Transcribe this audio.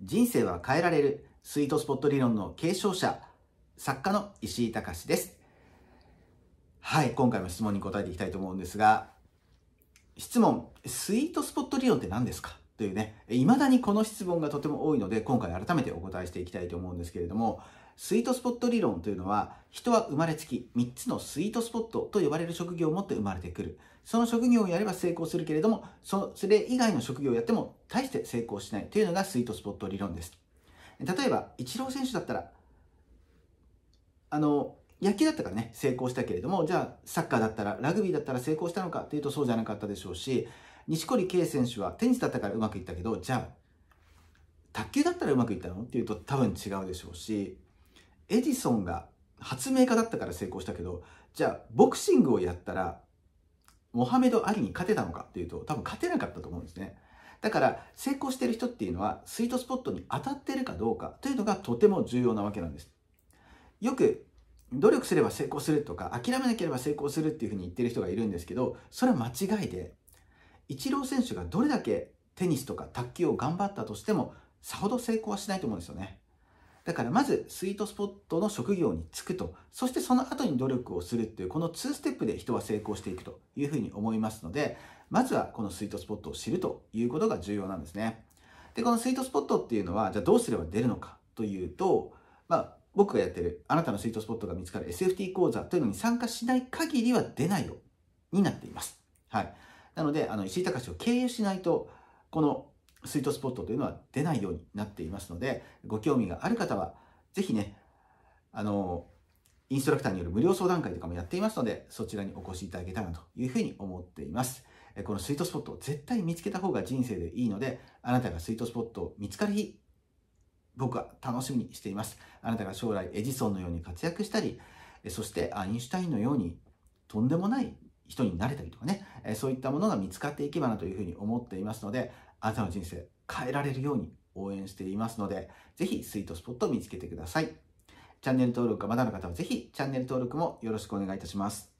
人生は変えられるスイートスポット理論の継承者作家の石井隆ですはい今回も質問に答えていきたいと思うんですが質問スイートスポット理論って何ですかというね、未だにこの質問がとても多いので、今回改めてお答えしていきたいと思うんですけれども、スイートスポット理論というのは、人は生まれつき3つのスイートスポットと呼ばれる職業を持って生まれてくる。その職業をやれば成功するけれども、そのそれ以外の職業をやっても大して成功しないというのがスイートスポット理論です。例えば、イチロー選手だったら、あの、野球だったからね、成功したけれども、じゃあサッカーだったら、ラグビーだったら成功したのかっていうとそうじゃなかったでしょうし、錦織圭選手はテニスだったからうまくいったけど、じゃあ、卓球だったらうまくいったのっていうと多分違うでしょうし、エジソンが発明家だったから成功したけど、じゃあボクシングをやったら、モハメド・アリに勝てたのかっていうと多分勝てなかったと思うんですね。だから成功してる人っていうのはスイートスポットに当たってるかどうかというのがとても重要なわけなんです。よく努力すれば成功するとか諦めなければ成功するっていうふうに言ってる人がいるんですけどそれは間違いでイチロー選手がどれだけテニスとか卓球を頑張ったとしてもさほど成功はしないと思うんですよねだからまずスイートスポットの職業に就くとそしてその後に努力をするっていうこの2ステップで人は成功していくというふうに思いますのでまずはこのスイートスポットを知るということが重要なんですねでこのスイートスポットっていうのはじゃあどうすれば出るのかというとまあ僕がやってるあなたのスイートスポットが見つかる SFT 講座というのに参加しない限りは出ないようになっています。はい。なので、あの、石井隆を経由しないと、このスイートスポットというのは出ないようになっていますので、ご興味がある方は、ぜひね、あの、インストラクターによる無料相談会とかもやっていますので、そちらにお越しいただけたらというふうに思っています。このスイートスポットを絶対見つけた方が人生でいいので、あなたがスイートスポットを見つかる日僕は楽しみにしています。あなたが将来エジソンのように活躍したり、そしてアインシュタインのようにとんでもない人になれたりとかね、そういったものが見つかっていけばなというふうに思っていますので、あなたの人生変えられるように応援していますので、ぜひスイートスポットを見つけてください。チャンネル登録がまだの方はぜひチャンネル登録もよろしくお願いいたします。